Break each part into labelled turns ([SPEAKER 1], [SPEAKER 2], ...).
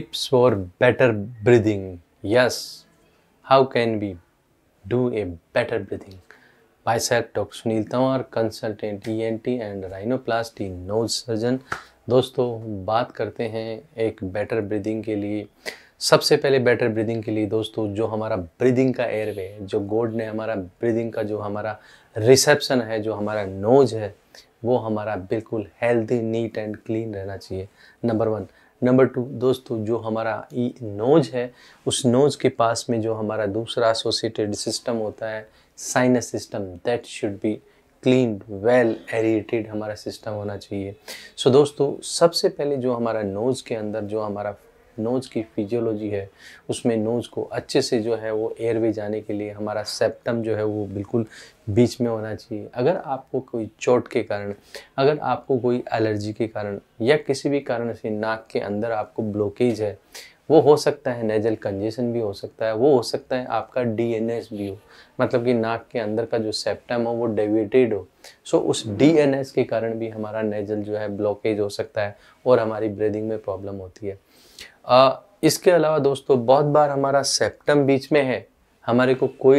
[SPEAKER 1] For better breathing yes how can be do a better breathing breathing साहब doctor Sunil Tanwar consultant E N T and rhinoplasty nose surgeon दोस्तों बात करते हैं एक better breathing के लिए सबसे पहले बेटर ब्रीदिंग के लिए दोस्तों जो हमारा ब्रीदिंग का एयरवे है जो गोड ने हमारा ब्रीदिंग का जो हमारा रिसेप्शन है जो हमारा नोज है वो हमारा बिल्कुल हेल्दी नीट एंड क्लीन रहना चाहिए नंबर वन नंबर टू दोस्तों जो हमारा ई नोज है उस नोज के पास में जो हमारा दूसरा एसोसिएटेड सिस्टम होता है sinus system that should be clean well aerated हमारा सिस्टम होना चाहिए सो so, दोस्तों सबसे पहले जो हमारा नोज़ के अंदर जो हमारा नोज़ की फिजियोलॉजी है उसमें नोज़ को अच्छे से जो है वो एयरवे जाने के लिए हमारा सेप्टम जो है वो बिल्कुल बीच में होना चाहिए अगर आपको कोई चोट के कारण अगर आपको कोई एलर्जी के कारण या किसी भी कारण से नाक के अंदर आपको ब्लॉकेज है वो हो सकता है नेजल कंजेशन भी हो सकता है वो हो सकता है आपका एस भी हो मतलब कि नाक के अंदर का जो सेप्टम हो वो डेविटेड हो सो डी उस एस हम्म। के कारण भी हमारा नेजल जो है ब्लॉकेज हो सकता है और हमारी ब्रीदिंग में प्रॉब्लम होती है आ, इसके अलावा दोस्तों बहुत बार हमारा सेप्टम बीच में है हमारे को कोई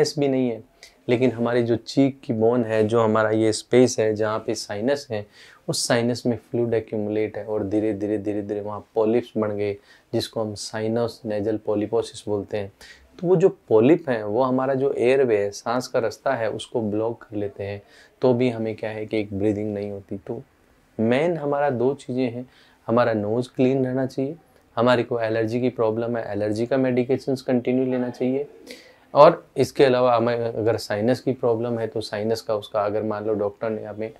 [SPEAKER 1] एस भी नहीं है लेकिन हमारी जो चीक की बोन है जो हमारा ये स्पेस है जहाँ पे साइनस है उस साइनस में फ्लूड एक्यूमुलेट है और धीरे धीरे धीरे धीरे वहाँ पॉलिप्स बन गए जिसको हम साइनस नेजल पॉलिपोसिस बोलते हैं तो वो जो पॉलिप हैं वो हमारा जो एयरवे है सांस का रास्ता है उसको ब्लॉक कर लेते हैं तो भी हमें क्या है कि एक ब्रीदिंग नहीं होती तो मेन हमारा दो चीज़ें हैं हमारा नोज़ क्लीन रहना चाहिए हमारे को एलर्जी की प्रॉब्लम है एलर्जी का मेडिकेशंस कंटिन्यू लेना चाहिए और इसके अलावा हमें अगर साइनस की प्रॉब्लम है तो साइनस का उसका अगर मान लो डॉक्टर ने हमें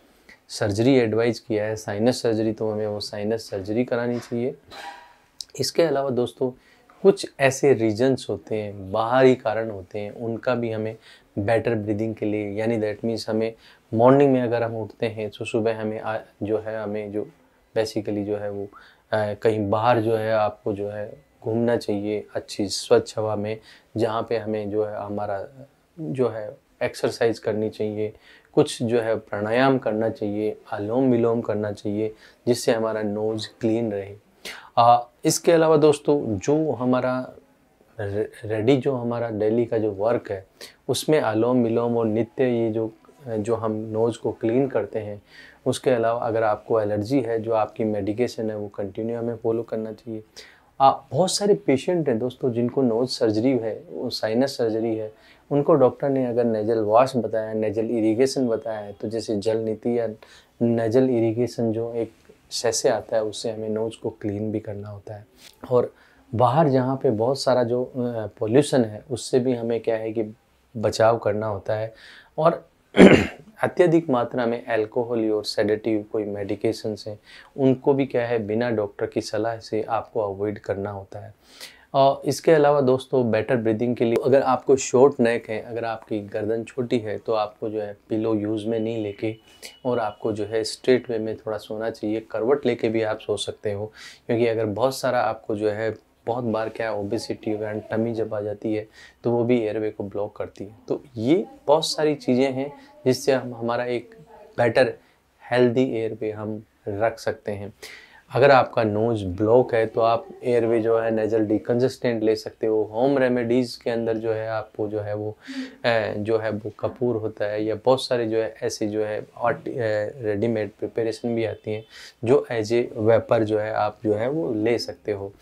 [SPEAKER 1] सर्जरी एडवाइज किया है साइनस सर्जरी तो हमें वो साइनस सर्जरी करानी चाहिए इसके अलावा दोस्तों कुछ ऐसे रीजन्स होते हैं बाहरी कारण होते हैं उनका भी हमें बेटर ब्रीदिंग के लिए यानी दैट मीन्स हमें मॉर्निंग में अगर हम उठते हैं तो सुबह हमें आ, जो है हमें जो बेसिकली जो है वो आ, कहीं बाहर जो है आपको जो है घूमना चाहिए अच्छी स्वच्छ हवा में जहाँ पे हमें जो है हमारा जो है एक्सरसाइज करनी चाहिए कुछ जो है प्राणायाम करना चाहिए आलोम विलोम करना चाहिए जिससे हमारा नोज़ क्लीन रहे आ, इसके अलावा दोस्तों जो हमारा रेडी जो हमारा डेली का जो वर्क है उसमें आलोम विलोम और नित्य ये जो जो हम नोज़ को क्लीन करते हैं उसके अलावा अगर आपको एलर्जी है जो आपकी मेडिकेशन है वो कंटिन्यू हमें फॉलो करना चाहिए बहुत सारे पेशेंट हैं दोस्तों जिनको नोज सर्जरी है वो साइनस सर्जरी है उनको डॉक्टर ने अगर नेजल वॉश बताया नेजल इरिगेशन बताया है तो जैसे जल नीति या नेजल इरिगेशन जो एक सैसे आता है उससे हमें नोज को क्लीन भी करना होता है और बाहर जहाँ पे बहुत सारा जो पोल्यूशन है उससे भी हमें क्या है कि बचाव करना होता है और अत्यधिक मात्रा में अल्कोहल और सेडेटिव कोई मेडिकेशन हैं उनको भी क्या है बिना डॉक्टर की सलाह से आपको अवॉइड करना होता है और इसके अलावा दोस्तों बेटर ब्रीदिंग के लिए अगर आपको शॉर्ट नेक है अगर आपकी गर्दन छोटी है तो आपको जो है पिलो यूज़ में नहीं लेके और आपको जो है स्ट्रेट वे में थोड़ा सोना चाहिए करवट लेके भी आप सो सकते हो क्योंकि अगर बहुत सारा आपको जो है बहुत बार क्या है ओबेसिटी एंड टमी जब आ जाती है तो वो भी एयरवे को ब्लॉक करती है तो ये बहुत सारी चीज़ें हैं जिससे हम हमारा एक बेटर हेल्दी एयरवे हम रख सकते हैं अगर आपका नोज ब्लॉक है तो आप एयरवे जो है नेजल डिकन्जस्टेंट ले सकते हो होम रेमेडीज़ के अंदर जो है आपको जो है वो हम्म। जो है वो कपूर होता है या बहुत सारे जो है ऐसे जो है आर्ट रेडीमेड प्रिपरेशन भी आती हैं जो एज ए वेपर जो है आप जो है वो ले सकते हो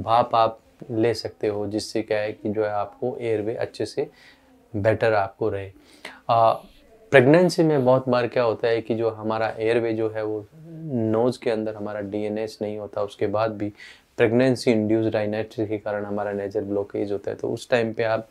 [SPEAKER 1] भाप आप ले सकते हो जिससे क्या है कि जो है आपको एयरवे अच्छे से बेटर आपको रहे आ, प्रेगनेंसी में बहुत बार क्या होता है कि जो हमारा एयरवे जो है वो नोज़ के अंदर हमारा डीएनएस नहीं होता उसके बाद भी प्रेगनेंसी इंड्यूस राइनाइटिस के कारण हमारा नेजर ब्लॉकेज होता है तो उस टाइम पे आप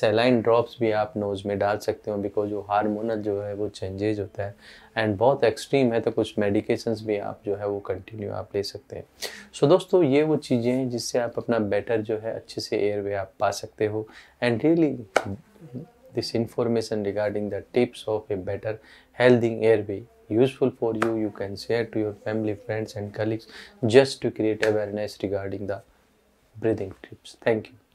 [SPEAKER 1] सेलाइन ड्रॉप्स भी आप नोज़ में डाल सकते हो बिकॉज जो हारमोनल जो है वो चेंजेज होता है एंड बहुत एक्सट्रीम है तो कुछ मेडिकेशंस भी आप जो है वो कंटिन्यू आप ले सकते हैं सो so, दोस्तों ये वो चीज़ें हैं जिससे आप अपना बेटर जो है अच्छे से एयरवे आप पा सकते हो and really really, this information regarding the tips of a better healthy airway useful for you you can share to your family friends and colleagues just to create awareness regarding the breathing tips thank you